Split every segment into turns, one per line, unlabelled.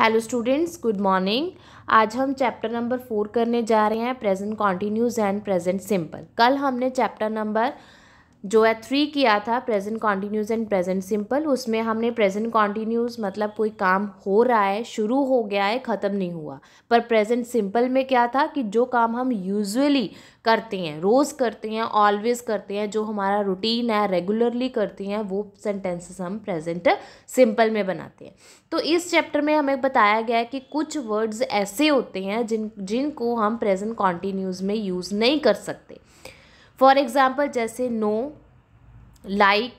Hello students good morning आज हम chapter number four करने जा रहे हैं present continuous and present simple कल हमने चैप्टर नंबर जो है थ्री किया था present continuous and present simple उसमें हमने प्रेजेंट कॉन्टीन्यूज मतलब कोई काम हो रहा है शुरू हो गया है ख़त्म नहीं हुआ पर प्रेजेंट सिंपल में क्या था कि जो काम हम यूजुअली करते हैं रोज़ करते हैं ऑलवेज़ करते हैं जो हमारा रूटीन है रेगुलरली करते हैं वो सेंटेंसेस हम प्रेजेंट सिंपल में बनाते हैं तो इस चैप्टर में हमें बताया गया है कि कुछ वर्ड्स ऐसे होते हैं जिन जिनको हम प्रेजेंट कॉन्टीन्यूज में यूज़ नहीं कर सकते फॉर एग्ज़ाम्पल जैसे नो लाइक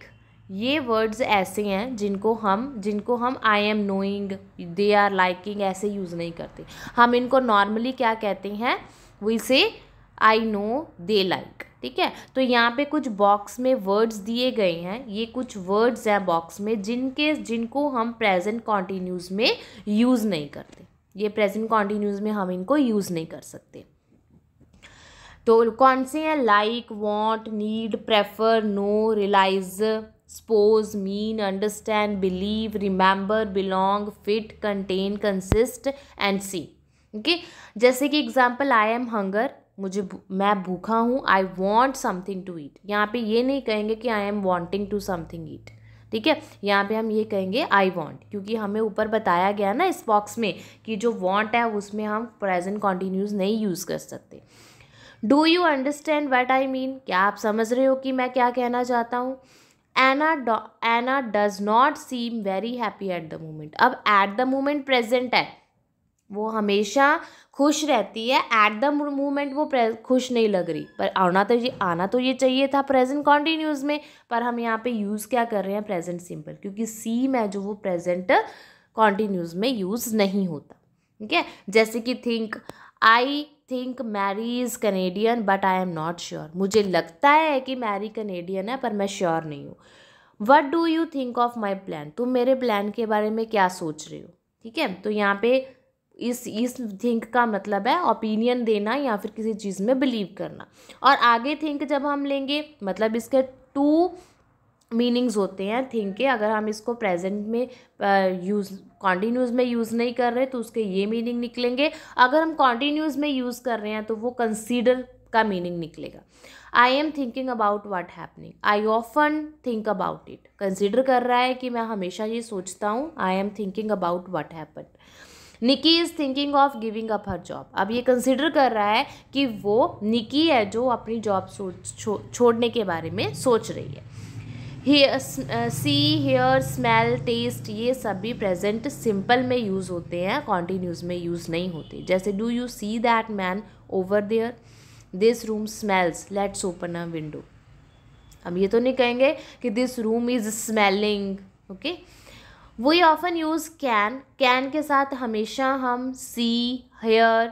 ये वर्ड्स ऐसे हैं जिनको हम जिनको हम I am knowing they are liking ऐसे यूज़ नहीं करते हम इनको नॉर्मली क्या कहते हैं वी से आई नो दे लाइक ठीक है तो यहाँ पे कुछ बॉक्स में वर्ड्स दिए गए हैं ये कुछ वर्ड्स हैं बॉक्स में जिनके जिनको हम प्रेजेंट कॉन्टीन्यूज़ में यूज़ नहीं करते ये प्रेजेंट कॉन्टीन्यूज़ में हम इनको यूज़ नहीं कर सकते तो कौन से हैं like want need prefer know realise suppose mean understand believe remember belong fit contain consist and see okay जैसे कि एग्जाम्पल आई एम हंगर मुझे मैं भूखा हूँ I want something to eat यहाँ पे ये नहीं कहेंगे कि I am wanting to something eat ठीक है यहाँ पे हम ये कहेंगे आई वॉन्ट क्योंकि हमें ऊपर बताया गया ना इस बॉक्स में कि जो वॉन्ट है उसमें हम प्रेजेंट कॉन्टिन्यूस नहीं यूज़ कर सकते do you understand what I mean क्या आप समझ रहे हो कि मैं क्या कहना चाहता हूँ Anna Anna does not seem very happy at the moment अब एट द मोमेंट प्रेजेंट है वो हमेशा खुश रहती है एट द मोमेंट वो खुश नहीं लग रही पर आना तो ये आना तो ये चाहिए था प्रेजेंट कॉन्टीन्यूज़ में पर हम यहाँ पे यूज़ क्या कर रहे हैं प्रेजेंट सिंपल क्योंकि सीम है जो वो प्रेजेंट कॉन्टीन्यूज़ में यूज़ नहीं होता ठीक है जैसे कि think I think Mary is Canadian but I am not sure मुझे लगता है कि मैरी कनेडियन है पर मैं श्योर नहीं हूँ what do you think of my plan तुम मेरे प्लान के बारे में क्या सोच रहे हो ठीक है तो यहाँ पे इस इस थिंक का मतलब है ओपिनियन देना या फिर किसी चीज़ में बिलीव करना और आगे थिंक जब हम लेंगे मतलब इसके टू मीनिंग्स होते हैं थिंक के अगर हम इसको प्रेजेंट में यूज़ कॉन्टीन्यूज़ में यूज़ नहीं कर रहे तो उसके ये मीनिंग निकलेंगे अगर हम कॉन्टीन्यूज़ में यूज़ कर रहे हैं तो वो कंसीडर का मीनिंग निकलेगा I am thinking about what happening I often think about it consider कर रहा है कि मैं हमेशा ये सोचता हूँ I am thinking about what happen Nikki is thinking of giving up her job अब ये कंसिडर कर रहा है कि वो निकी है जो अपनी जॉब छोड़ने के बारे में सोच रही है सी हेयर स्मेल टेस्ट ये सभी प्रेजेंट सिंपल में यूज़ होते हैं कॉन्टीन्यूस में यूज़ नहीं होते जैसे do you see that man over there this room smells let's open a window हम ये तो नहीं कहेंगे कि this room is smelling okay we often use can can के साथ हमेशा हम सी हेयर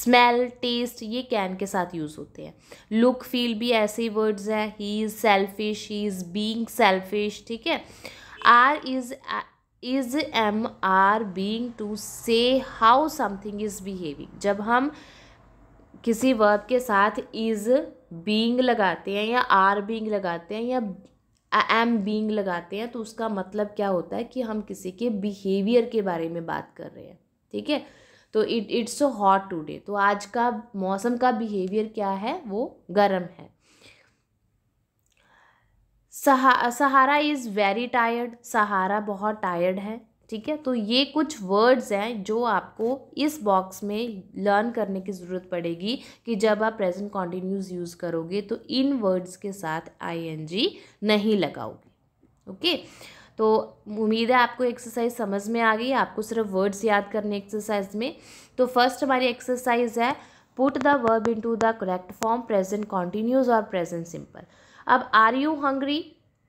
स्मेल टेस्ट ये कैन के साथ यूज़ होते हैं लुक फील भी ऐसे ही वर्ड्स हैं he is selfish he is being selfish ठीक है are is is am are being to say how something is behaving जब हम किसी वर्ब के साथ इज़ बींग लगाते हैं या आर बींग लगाते हैं या एम बींग लगाते हैं तो उसका मतलब क्या होता है कि हम किसी के बिहेवियर के बारे में बात कर रहे हैं ठीक है तो it it's so hot today तो आज का मौसम का बिहेवियर क्या है वो गर्म है सहा Sahara is very tired Sahara बहुत टायर्ड है ठीक है तो ये कुछ वर्ड्स हैं जो आपको इस बॉक्स में लर्न करने की ज़रूरत पड़ेगी कि जब आप प्रेजेंट कॉन्टीन्यूस यूज़ करोगे तो इन वर्ड्स के साथ आईएनजी नहीं लगाओगे ओके okay? तो उम्मीद है आपको एक्सरसाइज समझ में आ गई आपको सिर्फ वर्ड्स याद करने एक्सरसाइज में तो फर्स्ट हमारी एक्सरसाइज है put the verb into the correct form present continuous और प्रेजेंट सिंपल अब आर यू हंग्री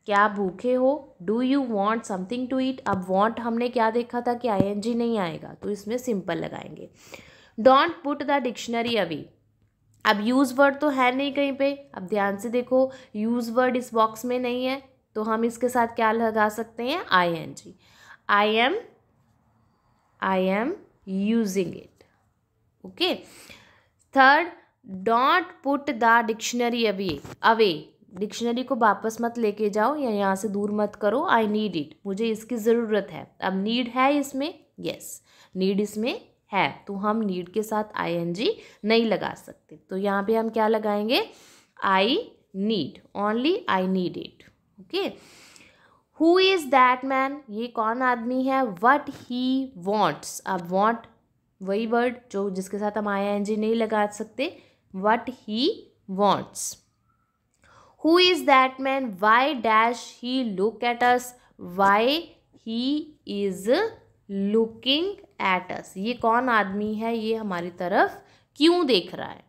क्या भूखे हो do you want something to eat अब वॉन्ट हमने क्या देखा था कि आई नहीं आएगा तो इसमें सिंपल लगाएंगे डोंट पुट द डिक्शनरी अवी अब यूज़ वर्ड तो है नहीं कहीं पे अब ध्यान से देखो यूज़ वर्ड इस बॉक्स में नहीं है तो हम इसके साथ क्या लगा सकते हैं I N G I am I am using it okay third don't put the dictionary away away dictionary को वापस मत लेके जाओ या यहाँ से दूर मत करो आई नीड इट मुझे इसकी ज़रूरत है अब नीड है इसमें यस नीड इसमें है तो हम नीड के साथ आई एन जी नहीं लगा सकते तो यहाँ पे हम क्या लगाएंगे I need only I need it okay who is that man ये कौन आदमी है वट ही वॉन्ट्स अब वॉन्ट वही वर्ड जो जिसके साथ हम आई एन जी नहीं लगा सकते what he wants who is that man why dash he look at us why he is looking at us ये कौन आदमी है ये हमारी तरफ क्यों देख रहा है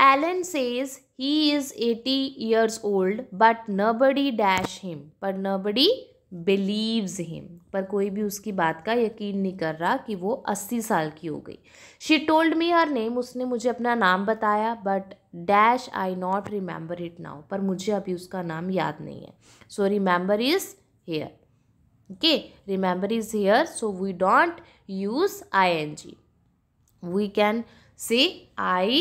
Ellen says he is eighty years old but न बड़ी डैश हिम पर न बड़ी बिलीव्स हिम पर कोई भी उसकी बात का यकीन नहीं कर रहा कि वो अस्सी साल की हो गई she told me her name उसने मुझे अपना नाम बताया but dash I not remember it now पर मुझे अभी उसका नाम याद नहीं है so remember is here okay remember is here so we don't use I N G we can say I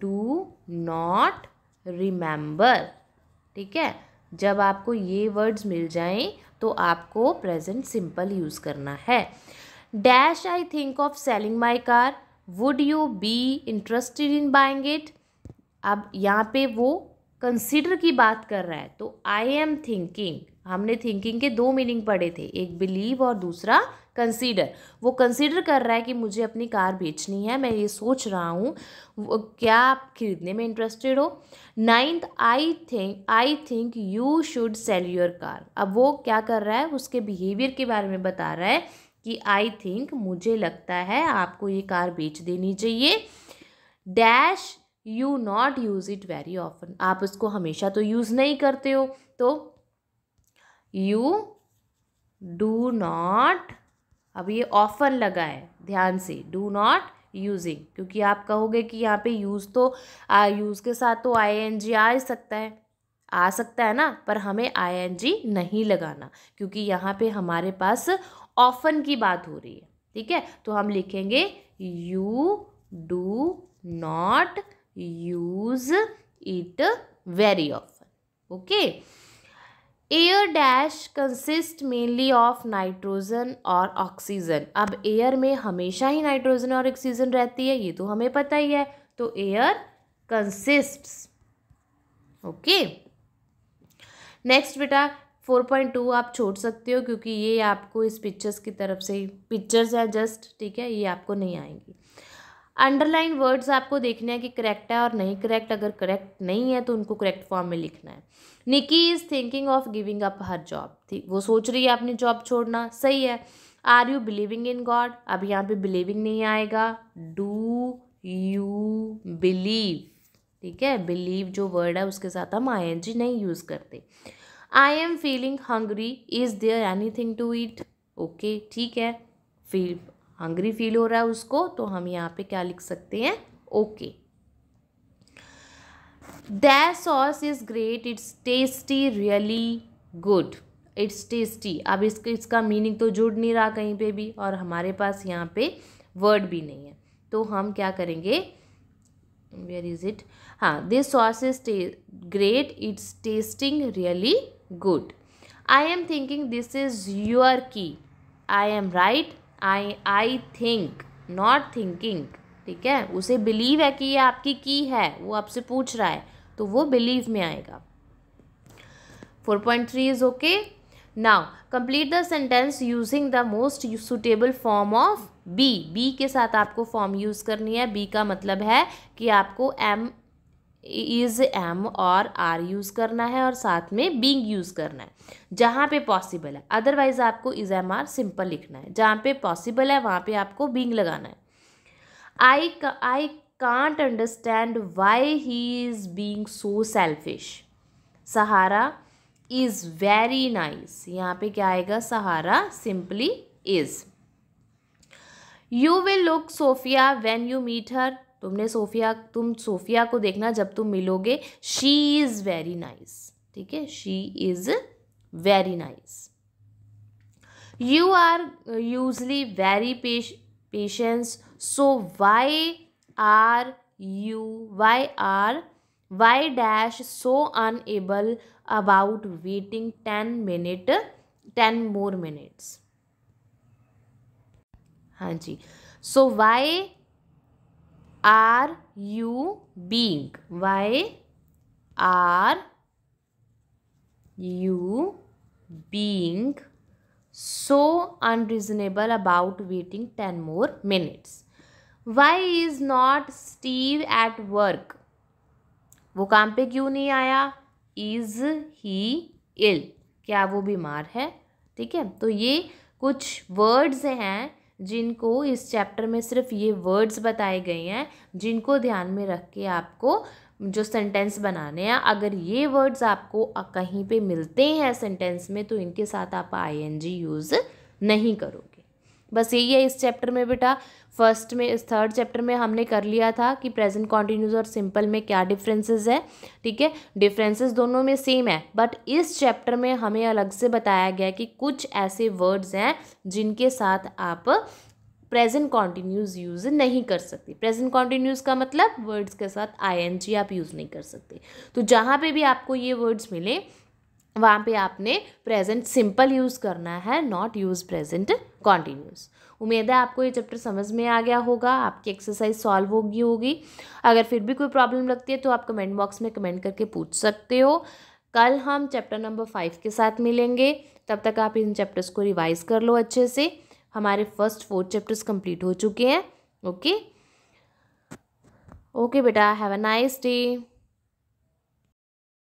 to not remember ठीक है जब आपको ये वर्ड्स मिल जाएं तो आपको प्रेजेंट सिंपल यूज़ करना है dash I think of selling my car would you be interested in buying it अब यहाँ पे वो कंसिडर की बात कर रहा है तो आई एम थिंकिंग हमने थिंकिंग के दो मीनिंग पढ़े थे एक बिलीव और दूसरा कंसीडर वो कंसीडर कर रहा है कि मुझे अपनी कार बेचनी है मैं ये सोच रहा हूँ क्या आप खरीदने में इंटरेस्टेड हो ninth I think I think you should sell your car अब वो क्या कर रहा है उसके बिहेवियर के बारे में बता रहा है कि आई थिंक मुझे लगता है आपको ये कार बेच देनी चाहिए dash you not use it very often आप उसको हमेशा तो यूज़ नहीं करते हो तो यू डू नॉट अब ये ऑफन लगा है ध्यान से डू नॉट यूजिंग क्योंकि आप कहोगे कि यहाँ पे यूज़ तो आ, यूज़ के साथ तो आई एन जी आ सकता है आ सकता है ना पर हमें आई एन जी नहीं लगाना क्योंकि यहाँ पे हमारे पास ऑफन की बात हो रही है ठीक है तो हम लिखेंगे you do not use it very often okay air dash consist mainly of nitrogen और ऑक्सीजन अब एयर में हमेशा ही नाइट्रोजन और ऑक्सीजन रहती है ये तो हमें पता ही है तो एयर कंसिस्ट ओके नेक्स्ट बेटा 4.2 आप छोड़ सकते हो क्योंकि ये आपको इस पिक्चर्स की तरफ से पिक्चर्स हैं जस्ट ठीक है ये आपको नहीं आएंगी अंडरलाइन वर्ड्स आपको देखने हैं कि करेक्ट है और नहीं करेक्ट अगर करेक्ट नहीं है तो उनको करेक्ट फॉर्म में लिखना है Nikki is thinking of giving up her job थी वो सोच रही है अपनी जॉब छोड़ना सही है are you believing in God अब यहाँ पे बिलीविंग नहीं आएगा डू यू बिलीव ठीक है बिलीव जो वर्ड है उसके साथ हम आई एन जी नहीं यूज़ करते I am feeling hungry is there anything to eat okay ठीक है फील हंग्री फील हो रहा है उसको तो हम यहाँ पे क्या लिख सकते हैं okay their sauce is great it's tasty really good it's tasty अब इसके इसका मीनिंग तो जुड़ नहीं रहा कहीं पे भी और हमारे पास यहाँ पे वर्ड भी नहीं है तो हम क्या करेंगे वेयर इज इट हाँ this sauce is great it's tasting really good I am thinking this is your key I am right I I think not thinking ठीक है उसे बिलीव है कि ये आपकी की है वो आपसे पूछ रहा है तो वो बिलीव में आएगा four point three is okay now complete the sentence using the most suitable form of be be के साथ आपको फॉर्म यूज़ करनी है बी का मतलब है कि आपको एम इज़ एम और आर यूज़ करना है और साथ में बींग यूज़ करना है जहाँ पे पॉसिबल है अदरवाइज़ आपको इज़ एम आर सिंपल लिखना है जहाँ पे पॉसिबल है वहाँ पे आपको बींग लगाना है I I can't understand why he is being so selfish Sahara is very nice यहाँ पे क्या आएगा Sahara simply is you will look Sophia when you meet her तुमने सोफिया तुम सोफिया को देखना जब तुम मिलोगे शी इज़ वेरी नाइस ठीक है she is very nice you are usually very पेश patience so why are you why are why dash so unable about waiting ten minute ten more minutes हाँ जी so why are you being why are you being so unreasonable about waiting ten more minutes why is not Steve at work वो काम पे क्यों नहीं आया is he इल क्या वो बीमार है ठीक है तो ये कुछ वर्ड्स हैं जिनको इस चैप्टर में सिर्फ ये वर्ड्स बताए गए हैं जिनको ध्यान में रख के आपको जो सेंटेंस बनाने हैं अगर ये वर्ड्स आपको कहीं पे मिलते हैं सेंटेंस में तो इनके साथ आप आईएनजी यूज़ नहीं करोगे बस यही है इस चैप्टर में बेटा फर्स्ट में इस थर्ड चैप्टर में हमने कर लिया था कि प्रेजेंट कॉन्टिन्यूस और सिंपल में क्या डिफरेंसेस है ठीक है डिफरेंसेस दोनों में सेम है बट इस चैप्टर में हमें अलग से बताया गया कि कुछ ऐसे वर्ड्स हैं जिनके साथ आप प्रेजेंट कॉन्टिन्यूस यूज़ नहीं कर सकते प्रेजेंट कॉन्टिन्यूस का मतलब वर्ड्स के साथ जी आप यूज़ नहीं कर सकते तो जहाँ पे भी आपको ये वर्ड्स मिले वहाँ पे आपने प्रेजेंट सिंपल यूज़ करना है नॉट यूज़ प्रेजेंट कॉन्टीन्यूस उम्मीद है आपको ये चैप्टर समझ में आ गया होगा आपकी एक्सरसाइज सॉल्व होगी होगी अगर फिर भी कोई प्रॉब्लम लगती है तो आप कमेंट बॉक्स में कमेंट करके पूछ सकते हो कल हम चैप्टर नंबर फाइव के साथ मिलेंगे तब तक आप इन चैप्टर्स को रिवाइज़ कर लो अच्छे से हमारे फर्स्ट फोर चैप्टर्स कंप्लीट हो चुके हैं ओके ओके बेटा हैव अ नाइस डे